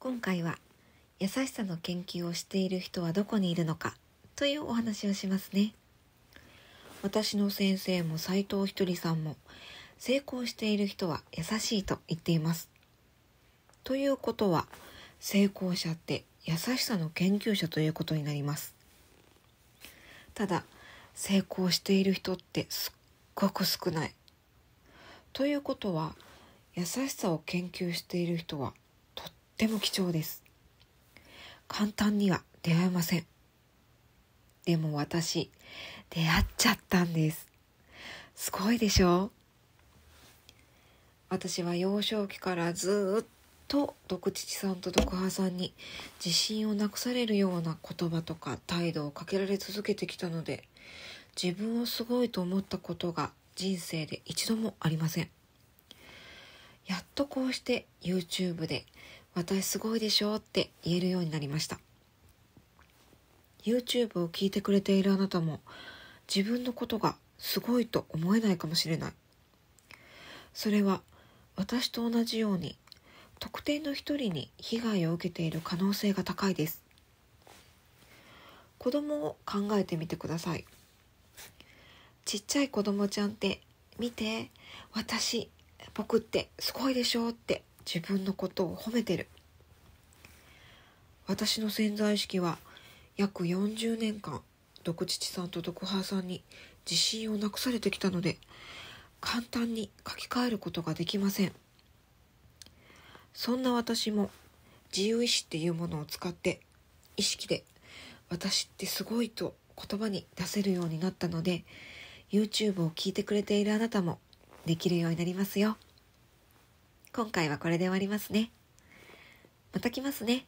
今回は優しさの研究をしている人はどこにいるのかというお話をしますね私の先生も斉藤ひとりさんも成功している人は優しいと言っていますということは成功者って優しさの研究者ということになりますただ成功している人ってすっごく少ないということは優しさを研究している人はっても貴重です。簡単には出会えません。でも私、出会っちゃったんです。すごいでしょ私は幼少期からずっと毒父さんと毒母さんに自信をなくされるような言葉とか態度をかけられ続けてきたので自分をすごいと思ったことが人生で一度もありませんやっとこうして YouTube で私すごいでしょって言えるようになりました YouTube を聞いてくれているあなたも自分のことがすごいと思えないかもしれないそれは私と同じように特定の一人に被害を受けている可能性が高いです子供を考えてみてくださいちっちゃい子供ちゃんって見て私僕ってすごいでしょって自分のことを褒めてる私の潜在意識は約40年間毒父さんと毒母さんに自信をなくされてきたので簡単に書き換えることができませんそんな私も自由意志っていうものを使って意識で私ってすごいと言葉に出せるようになったので YouTube を聞いてくれているあなたもできるようになりますよ。今回はこれで終わりますね。また来ますね。